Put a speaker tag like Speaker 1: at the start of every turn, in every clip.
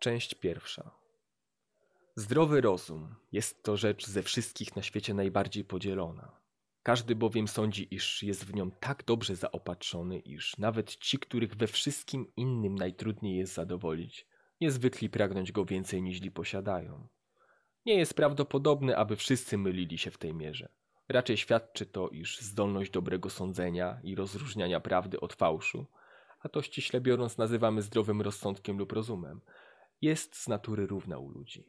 Speaker 1: Część pierwsza. Zdrowy rozum jest to rzecz ze wszystkich na świecie najbardziej podzielona. Każdy bowiem sądzi, iż jest w nią tak dobrze zaopatrzony, iż nawet ci, których we wszystkim innym najtrudniej jest zadowolić, niezwykli pragnąć go więcej niźli posiadają. Nie jest prawdopodobne, aby wszyscy mylili się w tej mierze. Raczej świadczy to, iż zdolność dobrego sądzenia i rozróżniania prawdy od fałszu, a to ściśle biorąc nazywamy zdrowym rozsądkiem lub rozumem, jest z natury równa u ludzi.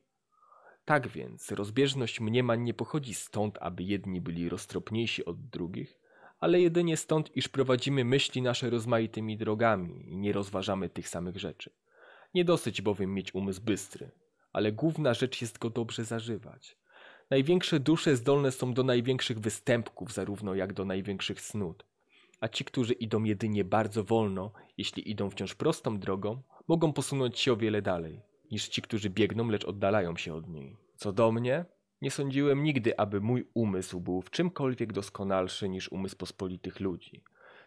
Speaker 1: Tak więc rozbieżność mniemań nie pochodzi stąd, aby jedni byli roztropniejsi od drugich, ale jedynie stąd, iż prowadzimy myśli nasze rozmaitymi drogami i nie rozważamy tych samych rzeczy. Nie dosyć bowiem mieć umysł bystry, ale główna rzecz jest go dobrze zażywać. Największe dusze zdolne są do największych występków, zarówno jak do największych cnót a ci, którzy idą jedynie bardzo wolno, jeśli idą wciąż prostą drogą, mogą posunąć się o wiele dalej niż ci, którzy biegną, lecz oddalają się od niej. Co do mnie, nie sądziłem nigdy, aby mój umysł był w czymkolwiek doskonalszy niż umysł pospolitych ludzi.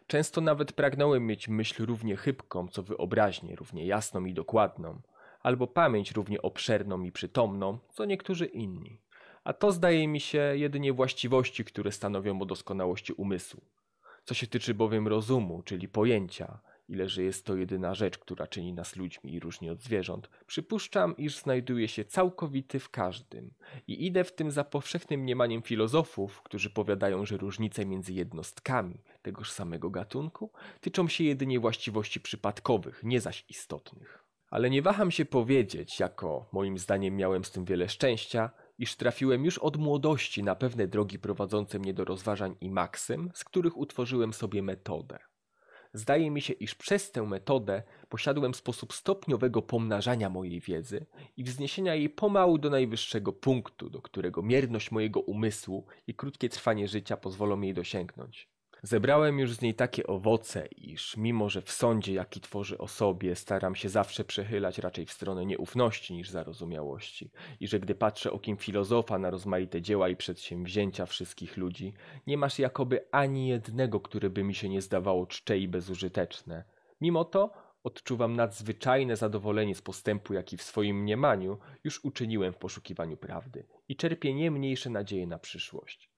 Speaker 1: Często nawet pragnąłem mieć myśl równie chybką, co wyobraźnię, równie jasną i dokładną, albo pamięć równie obszerną i przytomną, co niektórzy inni. A to zdaje mi się jedynie właściwości, które stanowią o doskonałości umysłu co się tyczy bowiem rozumu, czyli pojęcia, ile że jest to jedyna rzecz, która czyni nas ludźmi i różni od zwierząt, przypuszczam, iż znajduje się całkowity w każdym. I idę w tym za powszechnym mniemaniem filozofów, którzy powiadają, że różnice między jednostkami tegoż samego gatunku tyczą się jedynie właściwości przypadkowych, nie zaś istotnych. Ale nie waham się powiedzieć, jako moim zdaniem miałem z tym wiele szczęścia, iż trafiłem już od młodości na pewne drogi prowadzące mnie do rozważań i maksym, z których utworzyłem sobie metodę. Zdaje mi się, iż przez tę metodę posiadłem sposób stopniowego pomnażania mojej wiedzy i wzniesienia jej pomału do najwyższego punktu, do którego mierność mojego umysłu i krótkie trwanie życia pozwolą jej dosięgnąć. Zebrałem już z niej takie owoce, iż mimo, że w sądzie, jaki tworzy o sobie, staram się zawsze przechylać raczej w stronę nieufności niż zarozumiałości i że gdy patrzę okiem filozofa na rozmaite dzieła i przedsięwzięcia wszystkich ludzi, nie masz jakoby ani jednego, które by mi się nie zdawało czcze i bezużyteczne. Mimo to odczuwam nadzwyczajne zadowolenie z postępu, jaki w swoim mniemaniu już uczyniłem w poszukiwaniu prawdy i czerpię nie mniejsze nadzieje na przyszłość.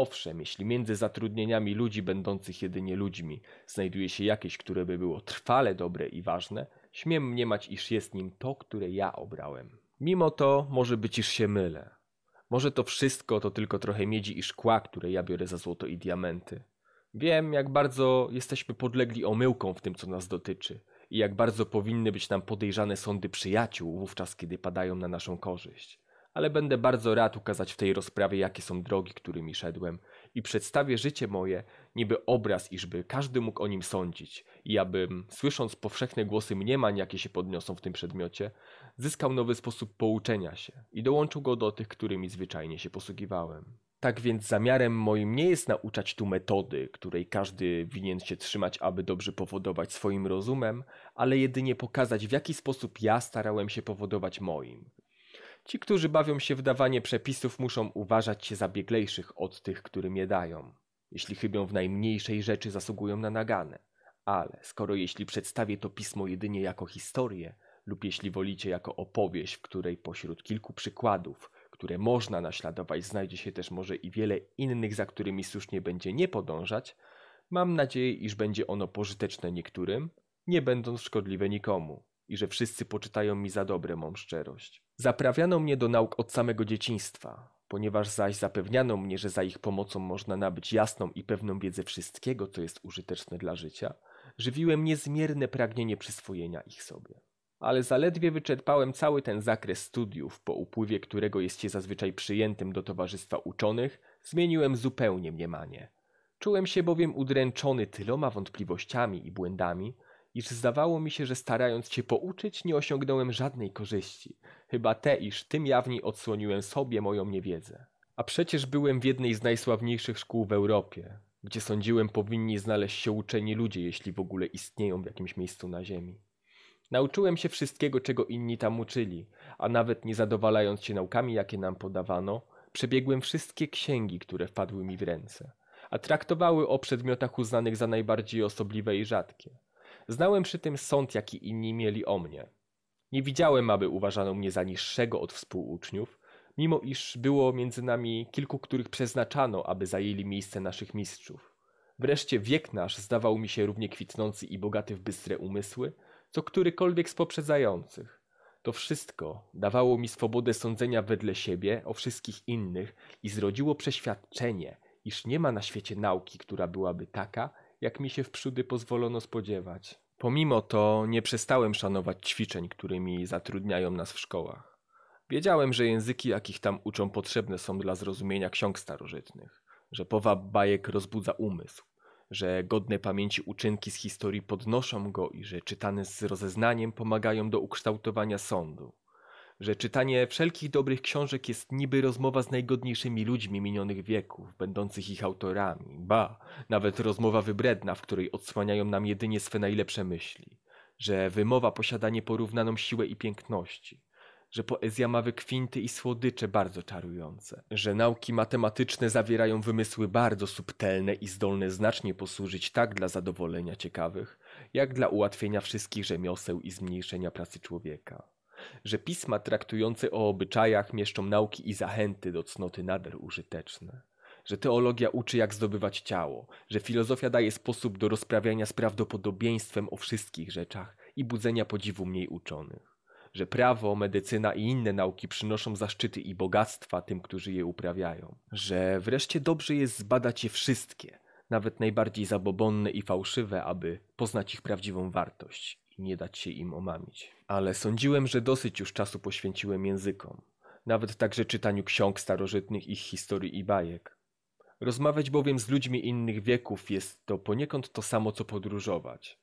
Speaker 1: Owszem, jeśli między zatrudnieniami ludzi będących jedynie ludźmi znajduje się jakieś, które by było trwale dobre i ważne, śmiem mniemać, iż jest nim to, które ja obrałem. Mimo to może być, iż się mylę. Może to wszystko to tylko trochę miedzi i szkła, które ja biorę za złoto i diamenty. Wiem, jak bardzo jesteśmy podlegli omyłkom w tym, co nas dotyczy i jak bardzo powinny być nam podejrzane sądy przyjaciół wówczas, kiedy padają na naszą korzyść ale będę bardzo rad ukazać w tej rozprawie, jakie są drogi, którymi szedłem i przedstawię życie moje niby obraz, iżby każdy mógł o nim sądzić i abym, słysząc powszechne głosy mniemań, jakie się podniosą w tym przedmiocie, zyskał nowy sposób pouczenia się i dołączył go do tych, którymi zwyczajnie się posługiwałem. Tak więc zamiarem moim nie jest nauczać tu metody, której każdy winien się trzymać, aby dobrze powodować swoim rozumem, ale jedynie pokazać, w jaki sposób ja starałem się powodować moim. Ci, którzy bawią się w dawanie przepisów, muszą uważać się za bieglejszych od tych, którym je dają. Jeśli chybią w najmniejszej rzeczy, zasługują na naganę. Ale skoro jeśli przedstawię to pismo jedynie jako historię, lub jeśli wolicie jako opowieść, w której pośród kilku przykładów, które można naśladować, znajdzie się też może i wiele innych, za którymi słusznie będzie nie podążać, mam nadzieję, iż będzie ono pożyteczne niektórym, nie będąc szkodliwe nikomu i że wszyscy poczytają mi za dobre mą szczerość. Zaprawiano mnie do nauk od samego dzieciństwa, ponieważ zaś zapewniano mnie, że za ich pomocą można nabyć jasną i pewną wiedzę wszystkiego, co jest użyteczne dla życia, żywiłem niezmierne pragnienie przyswojenia ich sobie. Ale zaledwie wyczerpałem cały ten zakres studiów, po upływie którego jest się zazwyczaj przyjętym do towarzystwa uczonych, zmieniłem zupełnie mniemanie. Czułem się bowiem udręczony tyloma wątpliwościami i błędami, iż zdawało mi się, że starając się pouczyć, nie osiągnąłem żadnej korzyści, chyba te, iż tym jawniej odsłoniłem sobie moją niewiedzę. A przecież byłem w jednej z najsławniejszych szkół w Europie, gdzie sądziłem powinni znaleźć się uczeni ludzie, jeśli w ogóle istnieją w jakimś miejscu na ziemi. Nauczyłem się wszystkiego, czego inni tam uczyli, a nawet nie zadowalając się naukami, jakie nam podawano, przebiegłem wszystkie księgi, które wpadły mi w ręce, a traktowały o przedmiotach uznanych za najbardziej osobliwe i rzadkie. Znałem przy tym sąd, jaki inni mieli o mnie. Nie widziałem, aby uważano mnie za niższego od współuczniów, mimo iż było między nami kilku, których przeznaczano, aby zajęli miejsce naszych mistrzów. Wreszcie wiek nasz zdawał mi się równie kwitnący i bogaty w bystre umysły, co którykolwiek z poprzedzających. To wszystko dawało mi swobodę sądzenia wedle siebie o wszystkich innych i zrodziło przeświadczenie, iż nie ma na świecie nauki, która byłaby taka, jak mi się wprzódy pozwolono spodziewać. Pomimo to nie przestałem szanować ćwiczeń, którymi zatrudniają nas w szkołach. Wiedziałem, że języki, jakich tam uczą, potrzebne są dla zrozumienia ksiąg starożytnych, że powab bajek rozbudza umysł, że godne pamięci uczynki z historii podnoszą go i że czytane z rozeznaniem pomagają do ukształtowania sądu że czytanie wszelkich dobrych książek jest niby rozmowa z najgodniejszymi ludźmi minionych wieków, będących ich autorami, ba, nawet rozmowa wybredna, w której odsłaniają nam jedynie swe najlepsze myśli, że wymowa posiada nieporównaną siłę i piękności, że poezja ma wykwinty i słodycze bardzo czarujące, że nauki matematyczne zawierają wymysły bardzo subtelne i zdolne znacznie posłużyć tak dla zadowolenia ciekawych, jak dla ułatwienia wszystkich rzemioseł i zmniejszenia pracy człowieka że pisma traktujące o obyczajach mieszczą nauki i zachęty do cnoty nader użyteczne, że teologia uczy jak zdobywać ciało, że filozofia daje sposób do rozprawiania z prawdopodobieństwem o wszystkich rzeczach i budzenia podziwu mniej uczonych, że prawo, medycyna i inne nauki przynoszą zaszczyty i bogactwa tym, którzy je uprawiają, że wreszcie dobrze jest zbadać je wszystkie – nawet najbardziej zabobonne i fałszywe, aby poznać ich prawdziwą wartość nie dać się im omamić. Ale sądziłem, że dosyć już czasu poświęciłem językom, nawet także czytaniu ksiąg starożytnych, ich historii i bajek. Rozmawiać bowiem z ludźmi innych wieków jest to poniekąd to samo co podróżować.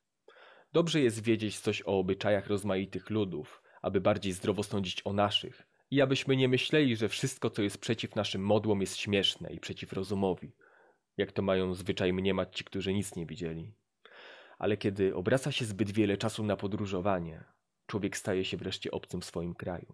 Speaker 1: Dobrze jest wiedzieć coś o obyczajach rozmaitych ludów, aby bardziej zdrowo sądzić o naszych i abyśmy nie myśleli, że wszystko, co jest przeciw naszym modłom, jest śmieszne i przeciw rozumowi, jak to mają zwyczaj mniemać ci, którzy nic nie widzieli ale kiedy obraca się zbyt wiele czasu na podróżowanie, człowiek staje się wreszcie obcym w swoim kraju.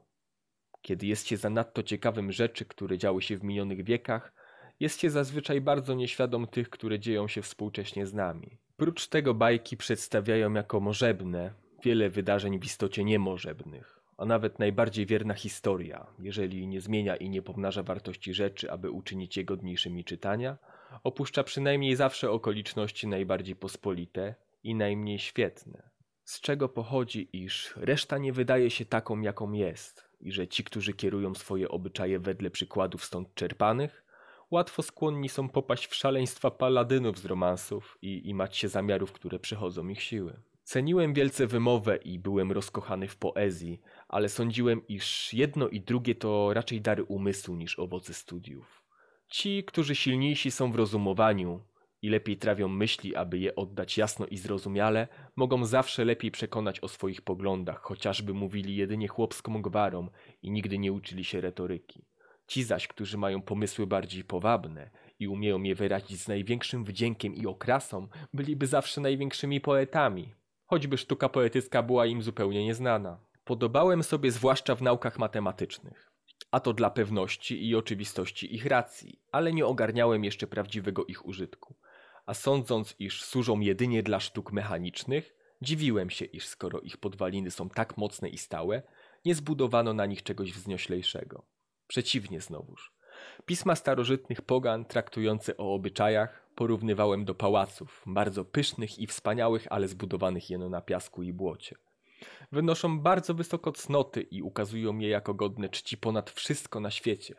Speaker 1: Kiedy jest się zanadto ciekawym rzeczy, które działy się w minionych wiekach, jest się zazwyczaj bardzo nieświadom tych, które dzieją się współcześnie z nami. Prócz tego bajki przedstawiają jako możebne wiele wydarzeń w istocie niemożebnych, a nawet najbardziej wierna historia, jeżeli nie zmienia i nie pomnaża wartości rzeczy, aby uczynić je godniejszymi czytania, opuszcza przynajmniej zawsze okoliczności najbardziej pospolite, i najmniej świetne. Z czego pochodzi, iż reszta nie wydaje się taką, jaką jest, i że ci, którzy kierują swoje obyczaje wedle przykładów stąd czerpanych, łatwo skłonni są popaść w szaleństwa paladynów z romansów i imać się zamiarów, które przychodzą ich siły. Ceniłem wielce wymowę i byłem rozkochany w poezji, ale sądziłem, iż jedno i drugie to raczej dary umysłu niż owoce studiów. Ci, którzy silniejsi są w rozumowaniu, i lepiej trawią myśli, aby je oddać jasno i zrozumiale, mogą zawsze lepiej przekonać o swoich poglądach, chociażby mówili jedynie chłopską gwarą i nigdy nie uczyli się retoryki. Ci zaś, którzy mają pomysły bardziej powabne i umieją je wyrazić z największym wdziękiem i okrasą, byliby zawsze największymi poetami, choćby sztuka poetycka była im zupełnie nieznana. Podobałem sobie zwłaszcza w naukach matematycznych a to dla pewności i oczywistości ich racji, ale nie ogarniałem jeszcze prawdziwego ich użytku a sądząc, iż służą jedynie dla sztuk mechanicznych, dziwiłem się, iż skoro ich podwaliny są tak mocne i stałe, nie zbudowano na nich czegoś wznioślejszego. Przeciwnie znowuż. Pisma starożytnych pogan traktujące o obyczajach porównywałem do pałaców, bardzo pysznych i wspaniałych, ale zbudowanych jeno na piasku i błocie. Wynoszą bardzo wysoko cnoty i ukazują je jako godne czci ponad wszystko na świecie,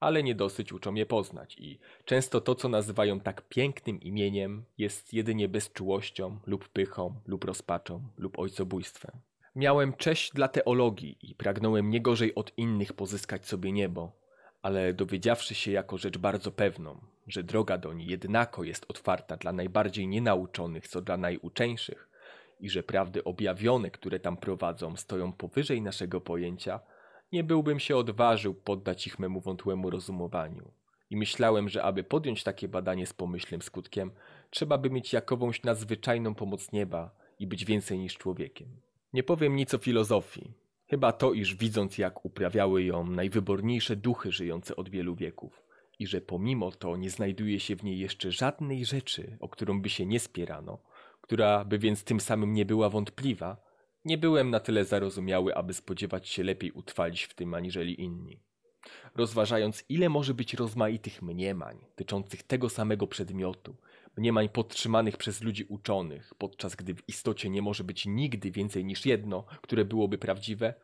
Speaker 1: ale nie dosyć uczą je poznać i często to, co nazywają tak pięknym imieniem, jest jedynie bezczułością lub pychą lub rozpaczą lub ojcobójstwem. Miałem cześć dla teologii i pragnąłem nie gorzej od innych pozyskać sobie niebo, ale dowiedziawszy się jako rzecz bardzo pewną, że droga do niej jednako jest otwarta dla najbardziej nienauczonych, co dla najuczeńszych, i że prawdy objawione, które tam prowadzą, stoją powyżej naszego pojęcia – nie byłbym się odważył poddać ich memu wątłemu rozumowaniu. I myślałem, że aby podjąć takie badanie z pomyślnym skutkiem, trzeba by mieć jakąś nadzwyczajną pomoc nieba i być więcej niż człowiekiem. Nie powiem nic o filozofii. Chyba to, iż widząc jak uprawiały ją najwyborniejsze duchy żyjące od wielu wieków i że pomimo to nie znajduje się w niej jeszcze żadnej rzeczy, o którą by się nie spierano, która by więc tym samym nie była wątpliwa, nie byłem na tyle zarozumiały, aby spodziewać się lepiej utrwalić w tym aniżeli inni. Rozważając, ile może być rozmaitych mniemań tyczących tego samego przedmiotu, mniemań podtrzymanych przez ludzi uczonych, podczas gdy w istocie nie może być nigdy więcej niż jedno, które byłoby prawdziwe,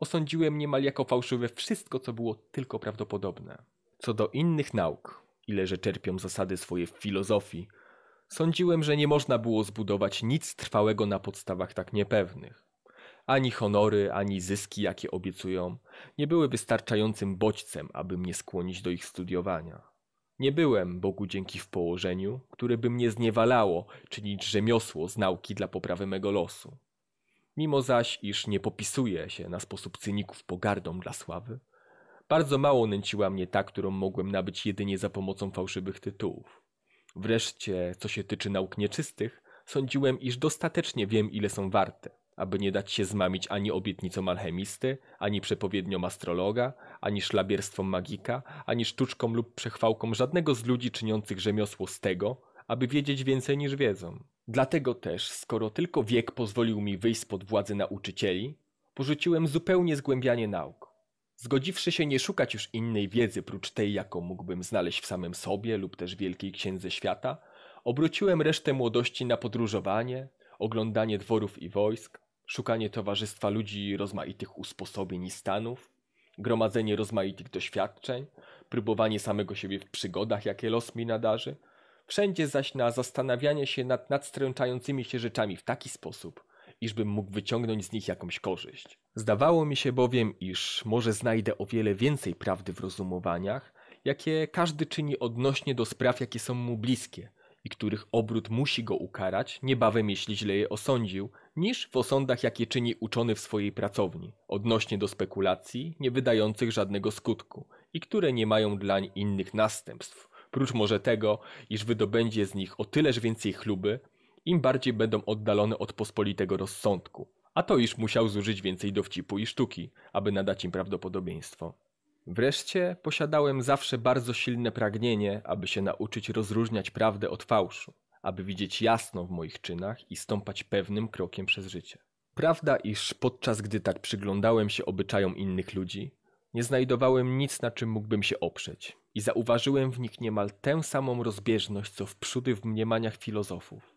Speaker 1: osądziłem niemal jako fałszywe wszystko, co było tylko prawdopodobne. Co do innych nauk, ile że czerpią zasady swoje w filozofii, sądziłem, że nie można było zbudować nic trwałego na podstawach tak niepewnych. Ani honory, ani zyski, jakie obiecują, nie były wystarczającym bodźcem, aby mnie skłonić do ich studiowania. Nie byłem Bogu dzięki w położeniu, które by mnie zniewalało czynić rzemiosło z nauki dla poprawy mego losu. Mimo zaś, iż nie popisuje się na sposób cyników pogardą dla sławy, bardzo mało nęciła mnie ta, którą mogłem nabyć jedynie za pomocą fałszywych tytułów. Wreszcie, co się tyczy nauk nieczystych, sądziłem, iż dostatecznie wiem, ile są warte aby nie dać się zmamić ani obietnicom alchemisty, ani przepowiedniom astrologa, ani szlabierstwom magika, ani sztuczkom lub przechwałkom żadnego z ludzi czyniących rzemiosło z tego, aby wiedzieć więcej niż wiedzą. Dlatego też, skoro tylko wiek pozwolił mi wyjść spod władzy nauczycieli, porzuciłem zupełnie zgłębianie nauk. Zgodziwszy się nie szukać już innej wiedzy prócz tej, jaką mógłbym znaleźć w samym sobie lub też wielkiej księdze świata, obróciłem resztę młodości na podróżowanie, oglądanie dworów i wojsk, Szukanie towarzystwa ludzi rozmaitych usposobień i stanów, gromadzenie rozmaitych doświadczeń, próbowanie samego siebie w przygodach, jakie los mi nadarzy, wszędzie zaś na zastanawianie się nad nadstręczającymi się rzeczami w taki sposób, iżbym mógł wyciągnąć z nich jakąś korzyść. Zdawało mi się bowiem, iż może znajdę o wiele więcej prawdy w rozumowaniach, jakie każdy czyni odnośnie do spraw, jakie są mu bliskie i których obrót musi go ukarać, niebawem jeśli źle je osądził, niż w osądach, jakie czyni uczony w swojej pracowni, odnośnie do spekulacji, nie wydających żadnego skutku i które nie mają dlań innych następstw, prócz może tego, iż wydobędzie z nich o tyleż więcej chluby, im bardziej będą oddalone od pospolitego rozsądku, a to iż musiał zużyć więcej dowcipu i sztuki, aby nadać im prawdopodobieństwo. Wreszcie posiadałem zawsze bardzo silne pragnienie, aby się nauczyć rozróżniać prawdę od fałszu aby widzieć jasno w moich czynach i stąpać pewnym krokiem przez życie. Prawda, iż podczas gdy tak przyglądałem się obyczajom innych ludzi, nie znajdowałem nic, na czym mógłbym się oprzeć i zauważyłem w nich niemal tę samą rozbieżność, co w przódy w mniemaniach filozofów.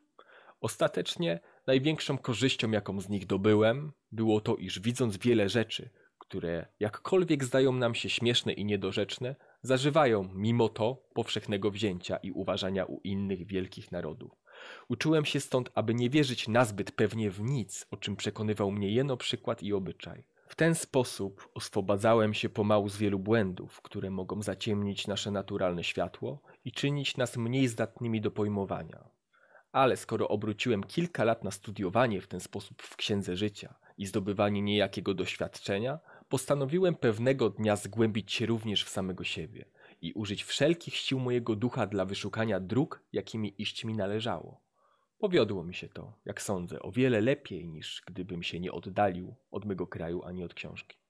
Speaker 1: Ostatecznie największą korzyścią, jaką z nich dobyłem, było to, iż widząc wiele rzeczy, które jakkolwiek zdają nam się śmieszne i niedorzeczne, zażywają mimo to powszechnego wzięcia i uważania u innych wielkich narodów. Uczyłem się stąd, aby nie wierzyć nazbyt pewnie w nic, o czym przekonywał mnie jeno przykład i obyczaj. W ten sposób oswobadzałem się pomału z wielu błędów, które mogą zaciemnić nasze naturalne światło i czynić nas mniej zdatnymi do pojmowania. Ale skoro obróciłem kilka lat na studiowanie w ten sposób w księdze życia i zdobywanie niejakiego doświadczenia, postanowiłem pewnego dnia zgłębić się również w samego siebie i użyć wszelkich sił mojego ducha dla wyszukania dróg, jakimi iść mi należało. Powiodło mi się to, jak sądzę, o wiele lepiej niż gdybym się nie oddalił od mego kraju ani od książki.